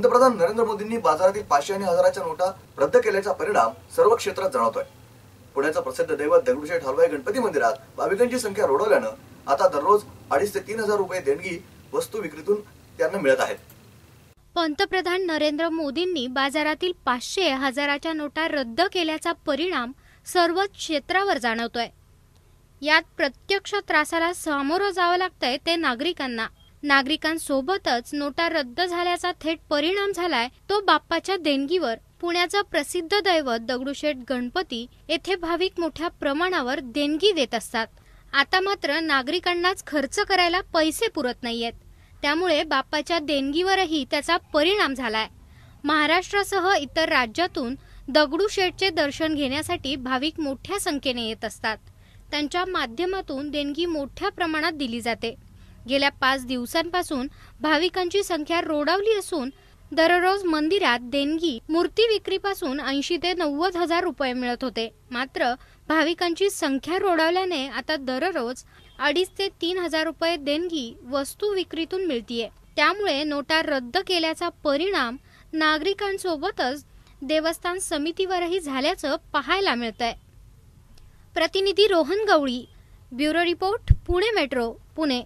पंतप्रधान नरेंद्र मोदींनी बाजारातील पाचशे आणि हजाराच्या नोटा रद्द केल्याचा परिणाम सर्व क्षेत्रात जाणवतोय पुण्याचा प्रसिद्ध दैवत दगडूशेठ हलवाई गणपती मंदिरात भाविकांची संख्या रोडवल्यानं आता दररोज अडीच ते तीन हजार रुपये देणगी वस्तू विक्रीतून त्यांना मिळत आहेत पंतप्रधान नरेंद्र मोदींनी बाजारातील पाचशे हजाराच्या नोटा रद्द केल्याचा परिणाम सर्वच क्षेत्रावर जाणवतोय यात प्रत्यक्ष त्रासाला सामोरं जावं लागतंय ते नागरिकांना नागरिकांसोबतच नोटा रद्द झाल्याचा थेट परिणाम झालाय तो बाप्पाच्या देणगीवर पुण्याचं प्रसिद्ध दैवत दगडूशेठ गणपती येथे भाविक मोठ्या प्रमाणावर देणगी देत असतात आता मात्र नागरिकांनाच खर्च करायला पैसे पुरत नाहीयेत त्यामुळे बाप्पाच्या देणगीवरही त्याचा परिणाम झालाय महाराष्ट्रासह इतर राज्यातून दगडूशेठचे दर्शन घेण्यासाठी भाविक मोठ्या संख्येने येत असतात त्यांच्या माध्यमातून देणगी मोठ्या प्रमाणात दिली जाते गेल्या पाच दिवसांपासून भाविकांची संख्या रोडावली असून दररोज मंदिरात देणगी मूर्ती विक्रीपासून ऐंशी ते नव्वद हजार रुपये मिळत होते मात्र भाविकांची संख्या रोडावल्याने आता दररोज अडीच ते तीन हजार रुपये देणगी वस्तू विक्रीतून मिळतीये त्यामुळे नोटा रद्द केल्याचा परिणाम नागरिकांसोबतच देवस्थान समितीवरही झाल्याचं पाहायला मिळत आहे प्रतिनिधी Rohan Gawali bureau report Pune metro Pune